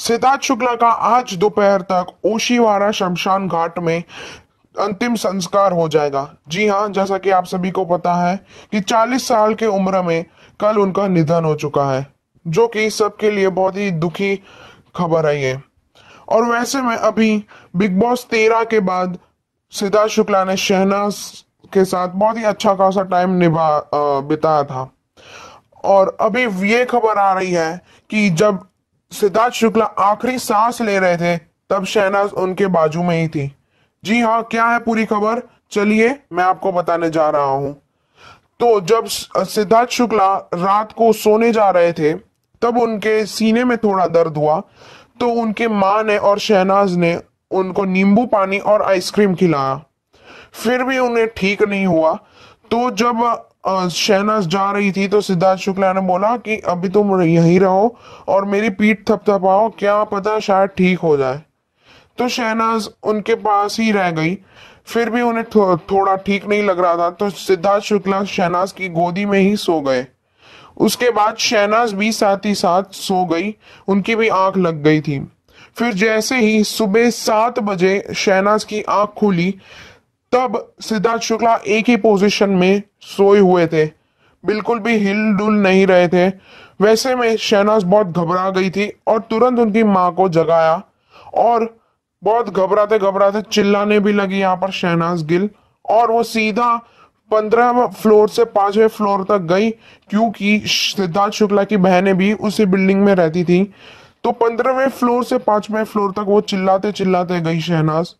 सिद्धार्थ शुक्ला का आज दोपहर तक ओशीवारा शमशान घाट में अंतिम संस्कार हो जाएगा जी हाँ जैसा कि आप सभी को पता है कि 40 साल के उम्र में कल उनका निधन हो चुका है जो कि सबके लिए बहुत ही दुखी खबर है ये और वैसे में अभी बिग बॉस तेरह के बाद सिद्धार्थ शुक्ला ने शहनाज के साथ बहुत ही अच्छा खासा टाइम निभा बिताया था और अभी ये खबर आ रही है कि जब सिद्धार्थ शुक्ला आखिरी सांस ले रहे थे तब शहनाज उनके बाजू में ही थी जी हाँ क्या है पूरी खबर चलिए मैं आपको बताने जा रहा हूं तो जब सिद्धार्थ शुक्ला रात को सोने जा रहे थे तब उनके सीने में थोड़ा दर्द हुआ तो उनके माँ ने और शहनाज ने उनको नींबू पानी और आइसक्रीम खिलाया फिर भी उन्हें ठीक नहीं हुआ तो जब शहनाज जा रही थी तो सिद्धार्थ शुक्ला ने बोला कि अभी तुम यहीं रहो और मेरी पीठ थपथपाओ क्या पता शायद ठीक हो जाए तो शहनाज उनके पास ही रह गई फिर भी उन्हें थो, थोड़ा ठीक नहीं लग रहा था तो सिद्धार्थ शुक्ला शहनाज की गोदी में ही सो गए उसके बाद शहनाज भी साथ ही साथ सो गई उनकी भी आंख लग गई थी फिर जैसे ही सुबह सात बजे शहनाज की आंख खुली तब सिद्धार्थ शुक्ला एक ही पोजीशन में सोए हुए थे बिल्कुल भी हिल डुल नहीं रहे थे वैसे में शहनाज बहुत घबरा गई थी और तुरंत उनकी माँ को जगाया और बहुत घबराते घबराते चिल्लाने भी लगी यहाँ पर शहनाज गिल और वो सीधा पंद्रह फ्लोर से पांचवें फ्लोर तक गई क्योंकि सिद्धार्थ शुक्ला की बहनें भी उसी बिल्डिंग में रहती थी तो पंद्रहवें फ्लोर से पांचवें फ्लोर तक वो चिल्लाते चिल्लाते गई शहनाज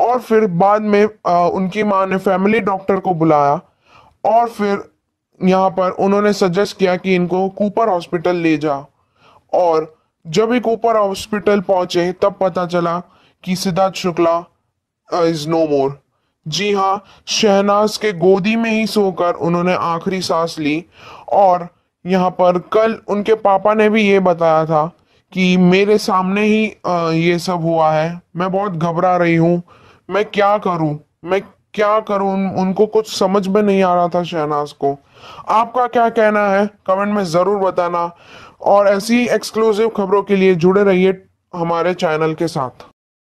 और फिर बाद में आ, उनकी माँ ने फैमिली डॉक्टर को बुलाया और फिर यहाँ पर उन्होंने सजेस्ट किया कि इनको कूपर हॉस्पिटल ले जा और जब ही कूपर हॉस्पिटल पहुंचे तब पता चला कि Siddharth Shukla is no more जी हाँ शहनाज के गोदी में ही सोकर उन्होंने आखिरी सांस ली और यहाँ पर कल उनके पापा ने भी ये बताया था कि मेरे सामने ही ये सब हुआ है मैं बहुत घबरा रही हूँ मैं क्या करूं मैं क्या करूं उनको कुछ समझ में नहीं आ रहा था शहनाज को आपका क्या कहना है कमेंट में ज़रूर बताना और ऐसी एक्सक्लूसिव खबरों के लिए जुड़े रहिए हमारे चैनल के साथ